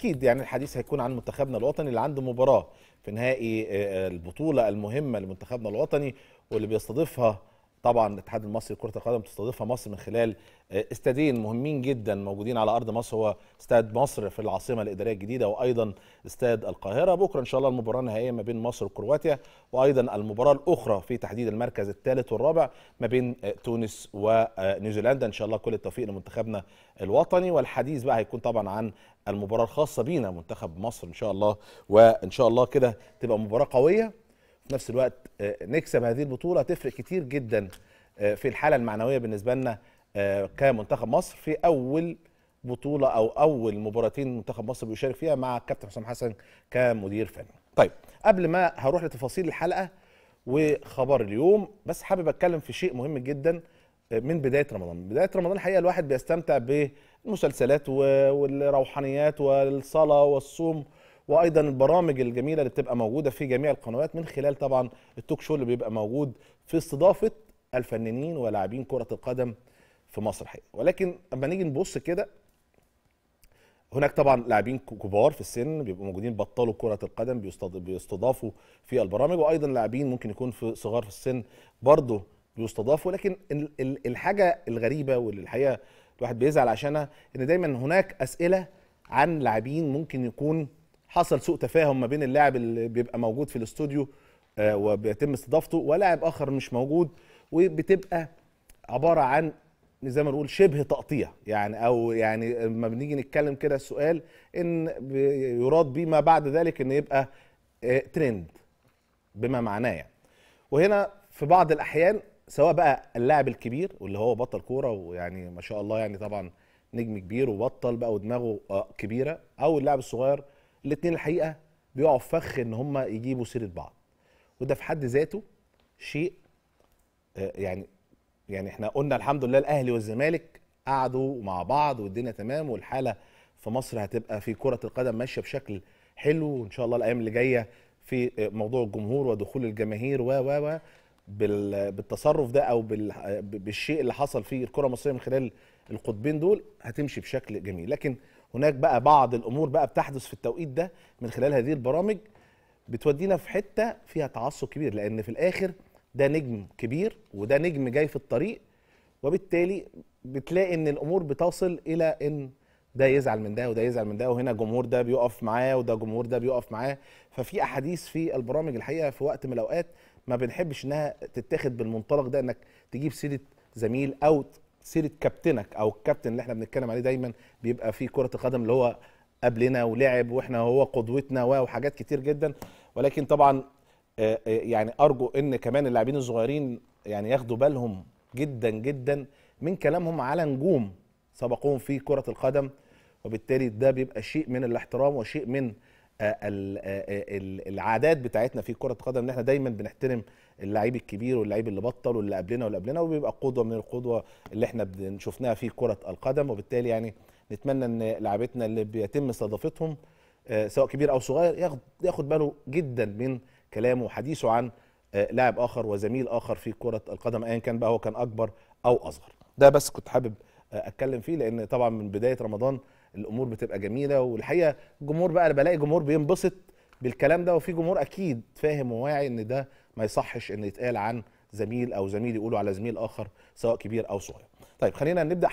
اكيد يعني الحديث هيكون عن منتخبنا الوطني اللي عنده مباراه في نهائي آه، آه، البطوله المهمه لمنتخبنا الوطني واللي بيستضيفها طبعا الاتحاد المصري لكره القدم تستضيفها مصر من خلال آه، استادين مهمين جدا موجودين على ارض مصر هو استاد مصر في العاصمه الاداريه الجديده وايضا استاد القاهره بكره ان شاء الله المباراه النهائيه ما بين مصر وكرواتيا وايضا المباراه الاخرى في تحديد المركز الثالث والرابع ما بين آه، تونس ونيوزيلندا آه، ان شاء الله كل التوفيق لمنتخبنا الوطني والحديث بقى هيكون طبعا عن المباراه الخاصه بينا منتخب مصر ان شاء الله وان شاء الله كده تبقى مباراه قويه في نفس الوقت آه، نكسب هذه البطوله تفرق كتير جدا آه، في الحاله المعنويه بالنسبه لنا آه، كمنتخب مصر في اول بطوله او اول مباراتين منتخب مصر بيشارك فيها مع كابتن حسام حسن كمدير فني. طيب قبل ما هروح لتفاصيل الحلقه وخبر اليوم بس حابب اتكلم في شيء مهم جدا من بدايه رمضان، بدايه رمضان الحقيقه الواحد بيستمتع بالمسلسلات والروحانيات والصلاه والصوم وايضا البرامج الجميله اللي بتبقى موجوده في جميع القنوات من خلال طبعا التوك شو اللي بيبقى موجود في استضافه الفنانين ولاعبين كره القدم في مصر حقيقة. ولكن اما نيجي نبص كده هناك طبعا لاعبين كبار في السن بيبقوا موجودين بطلوا كره القدم بيستضافوا في البرامج وايضا لاعبين ممكن يكون في صغار في السن برضه بيستضافوا لكن الحاجه الغريبه واللي الحقيقه الواحد بيزعل عشانها ان دايما هناك اسئله عن لاعبين ممكن يكون حصل سوء تفاهم ما بين اللاعب اللي بيبقى موجود في الاستوديو آه، وبيتم استضافته ولاعب اخر مش موجود وبتبقى عباره عن زي ما نقول شبه تقطيع يعني او يعني لما بنيجي نتكلم كده السؤال ان يراد به ما بعد ذلك ان يبقى ترند آه، بما معناه يعني. وهنا في بعض الاحيان سواء بقى اللاعب الكبير واللي هو بطل كوره ويعني ما شاء الله يعني طبعا نجم كبير وبطل بقى ودماغه آه، كبيره او اللاعب الصغير الاثنين الحقيقه بيقعوا في فخ ان هم يجيبوا سيره بعض وده في حد ذاته شيء آه، يعني يعني احنا قلنا الحمد لله الاهلي والزمالك قعدوا مع بعض والدنيا تمام والحاله في مصر هتبقى في كره القدم ماشيه بشكل حلو وان شاء الله الايام اللي جايه في آه، موضوع الجمهور ودخول الجماهير و و و بالتصرف ده او آه، بالشيء اللي حصل في الكره المصريه من خلال القطبين دول هتمشي بشكل جميل لكن هناك بقى بعض الامور بقى بتحدث في التوقيت ده من خلال هذه البرامج بتودينا في حته فيها تعصب كبير لان في الاخر ده نجم كبير وده نجم جاي في الطريق وبالتالي بتلاقي ان الامور بتصل الى ان ده يزعل من ده وده يزعل من ده وهنا جمهور ده بيقف معاه وده جمهور ده بيقف معاه ففي احاديث في البرامج الحقيقه في وقت من الاوقات ما بنحبش انها تتاخد بالمنطلق ده انك تجيب سيره زميل او سيره كابتنك او الكابتن اللي احنا بنتكلم عليه دايما بيبقى في كره القدم اللي هو قبلنا ولعب واحنا هو قدوتنا وحاجات كتير جدا ولكن طبعا آه، آه، يعني ارجو ان كمان اللاعبين الصغيرين يعني ياخدوا بالهم جدا جدا من كلامهم على نجوم سبقوهم في كره القدم وبالتالي ده بيبقى شيء من الاحترام وشيء من آه، آه، آه، العادات بتاعتنا في كره القدم ان احنا دايما بنحترم اللعيب الكبير واللعيب اللي بطل واللي قبلنا واللي قبلنا وبيبقى قدوه من القدوه اللي احنا شفناها في كره القدم وبالتالي يعني نتمنى ان لعيبتنا اللي بيتم استضافتهم سواء كبير او صغير ياخد ياخد باله جدا من كلامه وحديثه عن لاعب اخر وزميل اخر في كره القدم ايا كان بقى هو كان اكبر او اصغر ده بس كنت حابب اتكلم فيه لان طبعا من بدايه رمضان الامور بتبقى جميله والحقيقه الجمهور بقى بلاقي جمهور بينبسط بالكلام ده وفي جمهور اكيد فاهم وواعي ان ده ما يصحش ان يتقال عن زميل او زميل يقولوا على زميل اخر سواء كبير او صغير. طيب خلينا نبدا